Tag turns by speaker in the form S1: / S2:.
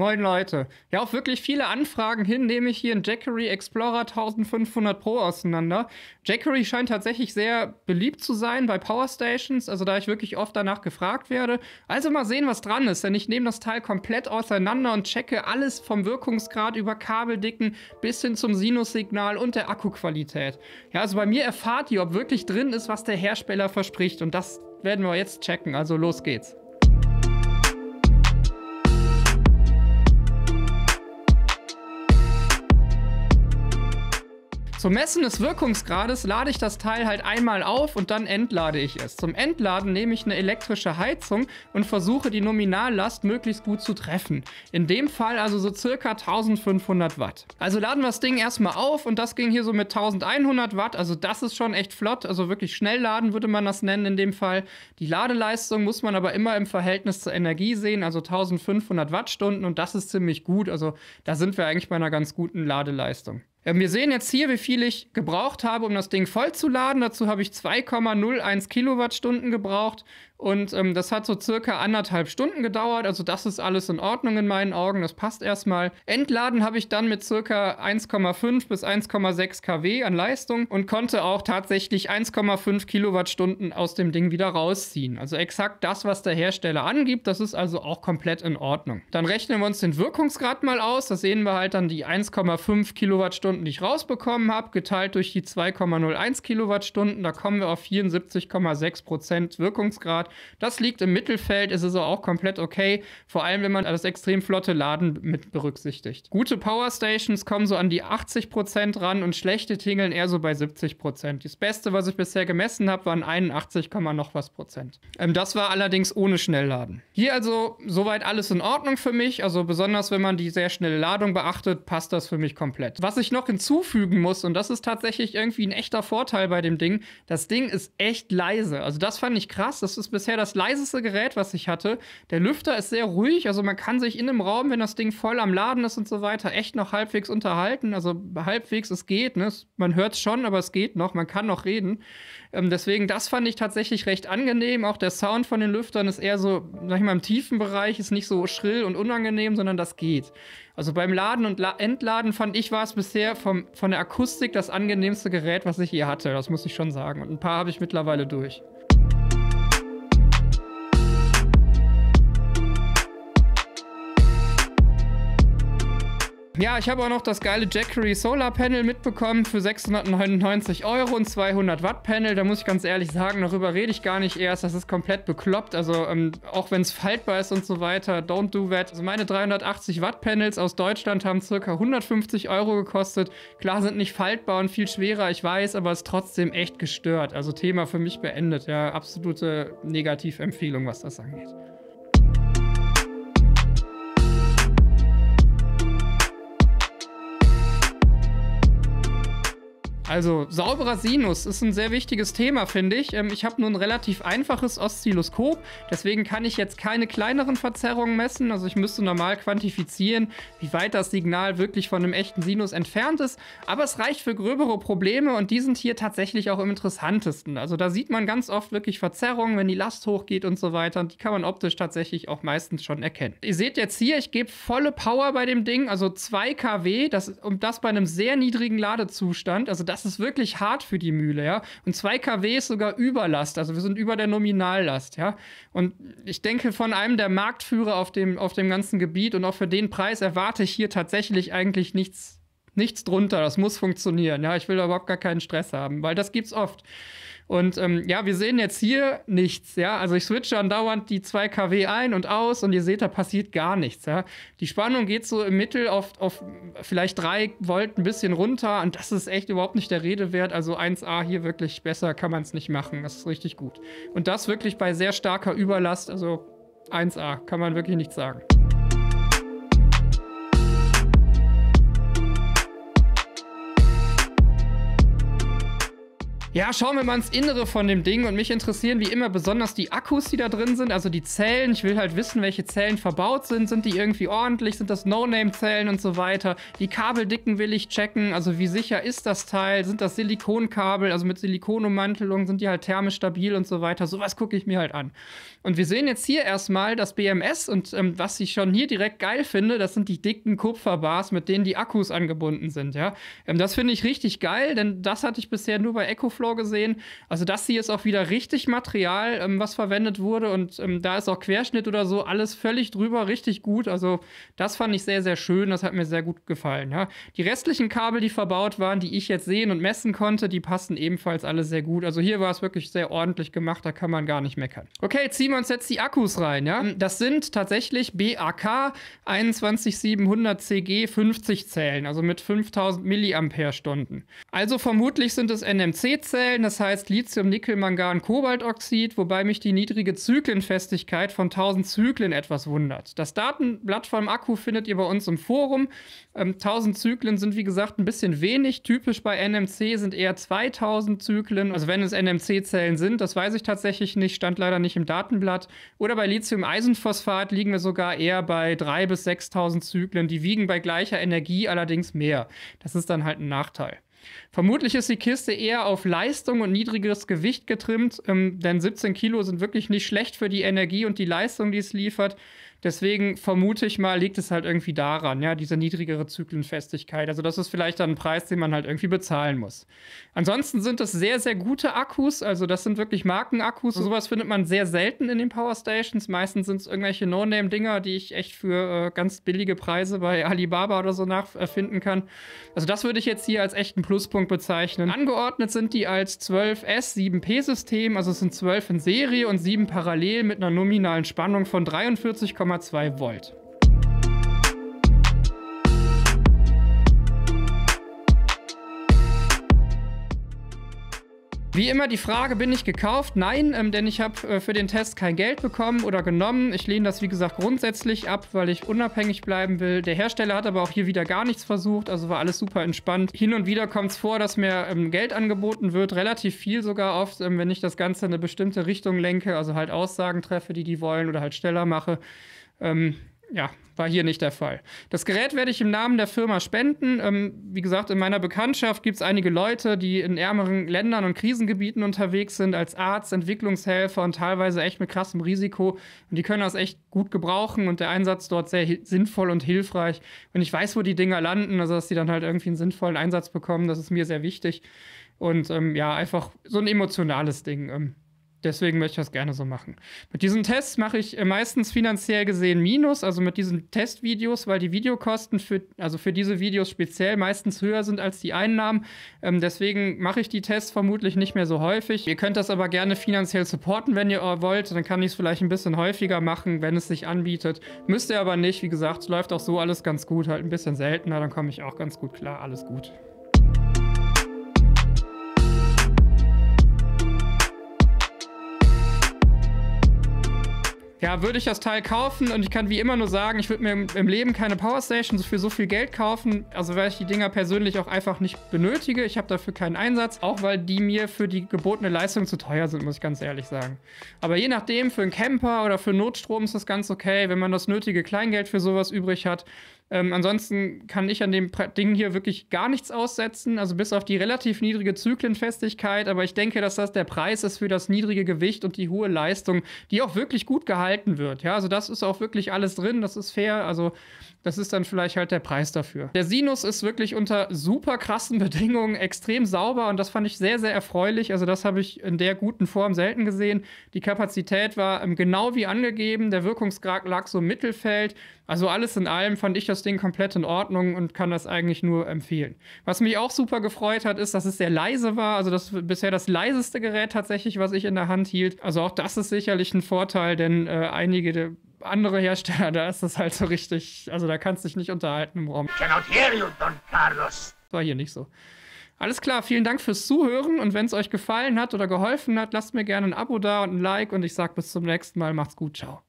S1: Moin Leute. Ja, auf wirklich viele Anfragen hin nehme ich hier einen Jackery Explorer 1500 Pro auseinander. Jackery scheint tatsächlich sehr beliebt zu sein bei Power Stations, also da ich wirklich oft danach gefragt werde. Also mal sehen, was dran ist, denn ich nehme das Teil komplett auseinander und checke alles vom Wirkungsgrad über Kabeldicken bis hin zum Sinussignal und der Akkuqualität. Ja, also bei mir erfahrt ihr, ob wirklich drin ist, was der Hersteller verspricht und das werden wir jetzt checken. Also los geht's. Zum Messen des Wirkungsgrades lade ich das Teil halt einmal auf und dann entlade ich es. Zum Entladen nehme ich eine elektrische Heizung und versuche die Nominallast möglichst gut zu treffen. In dem Fall also so circa 1500 Watt. Also laden wir das Ding erstmal auf und das ging hier so mit 1100 Watt. Also das ist schon echt flott. Also wirklich schnell laden würde man das nennen in dem Fall. Die Ladeleistung muss man aber immer im Verhältnis zur Energie sehen. Also 1500 Wattstunden und das ist ziemlich gut. Also da sind wir eigentlich bei einer ganz guten Ladeleistung. Wir sehen jetzt hier, wie viel ich gebraucht habe, um das Ding vollzuladen. Dazu habe ich 2,01 Kilowattstunden gebraucht und ähm, das hat so circa anderthalb Stunden gedauert. Also das ist alles in Ordnung in meinen Augen, das passt erstmal. Entladen habe ich dann mit circa 1,5 bis 1,6 kW an Leistung und konnte auch tatsächlich 1,5 Kilowattstunden aus dem Ding wieder rausziehen. Also exakt das, was der Hersteller angibt, das ist also auch komplett in Ordnung. Dann rechnen wir uns den Wirkungsgrad mal aus. Da sehen wir halt dann die 1,5 Kilowattstunden Kilowattstunden, die ich rausbekommen habe, geteilt durch die 2,01 Kilowattstunden, da kommen wir auf 74,6 Prozent Wirkungsgrad. Das liegt im Mittelfeld, ist also auch komplett okay, vor allem wenn man das extrem flotte Laden mit berücksichtigt. Gute Powerstations kommen so an die 80 Prozent ran und schlechte tingeln eher so bei 70 Prozent. Das Beste, was ich bisher gemessen habe, waren 81, noch was Prozent. Ähm, das war allerdings ohne Schnellladen. Hier also soweit alles in Ordnung für mich, also besonders wenn man die sehr schnelle Ladung beachtet, passt das für mich komplett. Was ich noch noch hinzufügen muss, und das ist tatsächlich irgendwie ein echter Vorteil bei dem Ding, das Ding ist echt leise. Also das fand ich krass. Das ist bisher das leiseste Gerät, was ich hatte. Der Lüfter ist sehr ruhig, also man kann sich in einem Raum, wenn das Ding voll am Laden ist und so weiter, echt noch halbwegs unterhalten. Also halbwegs, es geht, ne? Man hört es schon, aber es geht noch, man kann noch reden. Ähm, deswegen, das fand ich tatsächlich recht angenehm. Auch der Sound von den Lüftern ist eher so, sag ich mal, im tiefen Bereich, ist nicht so schrill und unangenehm, sondern das geht. Also beim Laden und La Entladen fand ich, war es bisher vom, von der Akustik das angenehmste Gerät, was ich je hatte. Das muss ich schon sagen. Und ein paar habe ich mittlerweile durch. Ja, ich habe auch noch das geile Jackery Solar Panel mitbekommen für 699 Euro und 200 Watt Panel. Da muss ich ganz ehrlich sagen, darüber rede ich gar nicht erst. Das ist komplett bekloppt. Also ähm, auch wenn es faltbar ist und so weiter, don't do that. Also meine 380 Watt Panels aus Deutschland haben circa 150 Euro gekostet. Klar sind nicht faltbar und viel schwerer, ich weiß, aber es ist trotzdem echt gestört. Also Thema für mich beendet. Ja, absolute Negativempfehlung, was das angeht. Also sauberer Sinus ist ein sehr wichtiges Thema, finde ich. Ähm, ich habe nur ein relativ einfaches Oszilloskop, deswegen kann ich jetzt keine kleineren Verzerrungen messen. Also ich müsste normal quantifizieren, wie weit das Signal wirklich von einem echten Sinus entfernt ist. Aber es reicht für gröbere Probleme und die sind hier tatsächlich auch im interessantesten. Also da sieht man ganz oft wirklich Verzerrungen, wenn die Last hochgeht und so weiter. Und die kann man optisch tatsächlich auch meistens schon erkennen. Ihr seht jetzt hier, ich gebe volle Power bei dem Ding, also 2 kW, das, und das bei einem sehr niedrigen Ladezustand. Also das das ist wirklich hart für die Mühle, ja. Und 2 kW ist sogar Überlast, also wir sind über der Nominallast, ja. Und ich denke, von einem der Marktführer auf dem, auf dem ganzen Gebiet und auch für den Preis erwarte ich hier tatsächlich eigentlich nichts, nichts drunter. Das muss funktionieren, ja. Ich will da überhaupt gar keinen Stress haben, weil das gibt's oft. Und ähm, ja, wir sehen jetzt hier nichts, ja. Also ich switche andauernd die 2 kW ein und aus und ihr seht, da passiert gar nichts, ja. Die Spannung geht so im Mittel auf, auf vielleicht 3 Volt ein bisschen runter und das ist echt überhaupt nicht der Rede wert. Also 1A hier wirklich besser kann man es nicht machen. Das ist richtig gut. Und das wirklich bei sehr starker Überlast, also 1A, kann man wirklich nichts sagen. Ja, schauen wir mal ins Innere von dem Ding und mich interessieren wie immer besonders die Akkus, die da drin sind, also die Zellen. Ich will halt wissen, welche Zellen verbaut sind. Sind die irgendwie ordentlich? Sind das No-Name-Zellen und so weiter? Die Kabeldicken will ich checken, also wie sicher ist das Teil? Sind das Silikonkabel, also mit Silikonummantelung? Sind die halt thermisch stabil und so weiter? Sowas gucke ich mir halt an. Und wir sehen jetzt hier erstmal das BMS und ähm, was ich schon hier direkt geil finde, das sind die dicken Kupferbars, mit denen die Akkus angebunden sind, ja. Ähm, das finde ich richtig geil, denn das hatte ich bisher nur bei Echo Floor gesehen. Also das hier ist auch wieder richtig Material, ähm, was verwendet wurde und ähm, da ist auch Querschnitt oder so alles völlig drüber, richtig gut. Also das fand ich sehr, sehr schön, das hat mir sehr gut gefallen. Ja. Die restlichen Kabel, die verbaut waren, die ich jetzt sehen und messen konnte, die passen ebenfalls alle sehr gut. Also hier war es wirklich sehr ordentlich gemacht, da kann man gar nicht meckern. Okay, ziehen wir uns jetzt die Akkus rein. Ja. Das sind tatsächlich BAK 21700 CG 50 Zellen, also mit 5000 Milliampere-Stunden. Also vermutlich sind es NMC-Zellen, das heißt Lithium, Nickel, Mangan, Kobaltoxid, wobei mich die niedrige Zyklenfestigkeit von 1000 Zyklen etwas wundert. Das Datenblatt vom Akku findet ihr bei uns im Forum. Ähm, 1000 Zyklen sind wie gesagt ein bisschen wenig. Typisch bei NMC sind eher 2000 Zyklen, also wenn es NMC-Zellen sind, das weiß ich tatsächlich nicht, stand leider nicht im Datenblatt. Oder bei Lithium-Eisenphosphat liegen wir sogar eher bei 3000 bis 6000 Zyklen. Die wiegen bei gleicher Energie allerdings mehr. Das ist dann halt ein Nachteil. Vermutlich ist die Kiste eher auf Leistung und niedrigeres Gewicht getrimmt, ähm, denn 17 Kilo sind wirklich nicht schlecht für die Energie und die Leistung, die es liefert. Deswegen vermute ich mal, liegt es halt irgendwie daran, ja, diese niedrigere Zyklenfestigkeit. Also das ist vielleicht dann ein Preis, den man halt irgendwie bezahlen muss. Ansonsten sind das sehr, sehr gute Akkus. Also das sind wirklich Markenakkus. Und mhm. sowas findet man sehr selten in den Powerstations. Meistens sind es irgendwelche No-Name-Dinger, die ich echt für äh, ganz billige Preise bei Alibaba oder so nachfinden kann. Also das würde ich jetzt hier als echten Pluspunkt bezeichnen. Angeordnet sind die als 12S 7P-System. Also es sind 12 in Serie und 7 parallel mit einer nominalen Spannung von 43,5 4,2 Volt. Wie immer die Frage, bin ich gekauft? Nein, ähm, denn ich habe äh, für den Test kein Geld bekommen oder genommen. Ich lehne das, wie gesagt, grundsätzlich ab, weil ich unabhängig bleiben will. Der Hersteller hat aber auch hier wieder gar nichts versucht, also war alles super entspannt. Hin und wieder kommt es vor, dass mir ähm, Geld angeboten wird, relativ viel sogar oft, ähm, wenn ich das Ganze in eine bestimmte Richtung lenke, also halt Aussagen treffe, die die wollen oder halt schneller mache. Ähm, ja, war hier nicht der Fall. Das Gerät werde ich im Namen der Firma spenden. Ähm, wie gesagt, in meiner Bekanntschaft gibt es einige Leute, die in ärmeren Ländern und Krisengebieten unterwegs sind, als Arzt, Entwicklungshelfer und teilweise echt mit krassem Risiko. Und die können das echt gut gebrauchen und der Einsatz dort sehr sinnvoll und hilfreich. Und ich weiß, wo die Dinger landen, also dass die dann halt irgendwie einen sinnvollen Einsatz bekommen, das ist mir sehr wichtig. Und ähm, ja, einfach so ein emotionales Ding. Ähm. Deswegen möchte ich das gerne so machen. Mit diesen Tests mache ich äh, meistens finanziell gesehen Minus, also mit diesen Testvideos, weil die Videokosten für, also für diese Videos speziell meistens höher sind als die Einnahmen. Ähm, deswegen mache ich die Tests vermutlich nicht mehr so häufig. Ihr könnt das aber gerne finanziell supporten, wenn ihr äh, wollt. Dann kann ich es vielleicht ein bisschen häufiger machen, wenn es sich anbietet. Müsst ihr aber nicht. Wie gesagt, läuft auch so alles ganz gut. Halt ein bisschen seltener, dann komme ich auch ganz gut klar. Alles gut. Ja, würde ich das Teil kaufen und ich kann wie immer nur sagen, ich würde mir im Leben keine Powerstation für so viel Geld kaufen, also weil ich die Dinger persönlich auch einfach nicht benötige. Ich habe dafür keinen Einsatz, auch weil die mir für die gebotene Leistung zu teuer sind, muss ich ganz ehrlich sagen. Aber je nachdem, für einen Camper oder für Notstrom ist das ganz okay, wenn man das nötige Kleingeld für sowas übrig hat, ähm, ansonsten kann ich an dem Ding hier wirklich gar nichts aussetzen, also bis auf die relativ niedrige Zyklenfestigkeit. Aber ich denke, dass das der Preis ist für das niedrige Gewicht und die hohe Leistung, die auch wirklich gut gehalten wird. Ja, also das ist auch wirklich alles drin, das ist fair. Also das ist dann vielleicht halt der Preis dafür. Der Sinus ist wirklich unter super krassen Bedingungen extrem sauber und das fand ich sehr, sehr erfreulich. Also das habe ich in der guten Form selten gesehen. Die Kapazität war ähm, genau wie angegeben, der Wirkungsgrad lag so im Mittelfeld. Also alles in allem fand ich das Ding komplett in Ordnung und kann das eigentlich nur empfehlen. Was mich auch super gefreut hat, ist, dass es sehr leise war. Also das bisher das leiseste Gerät tatsächlich, was ich in der Hand hielt. Also auch das ist sicherlich ein Vorteil, denn äh, einige andere Hersteller, da ist das halt so richtig, also da kannst du dich nicht unterhalten im Raum. Das war hier nicht so. Alles klar, vielen Dank fürs Zuhören und wenn es euch gefallen hat oder geholfen hat, lasst mir gerne ein Abo da und ein Like und ich sag bis zum nächsten Mal, macht's gut, ciao.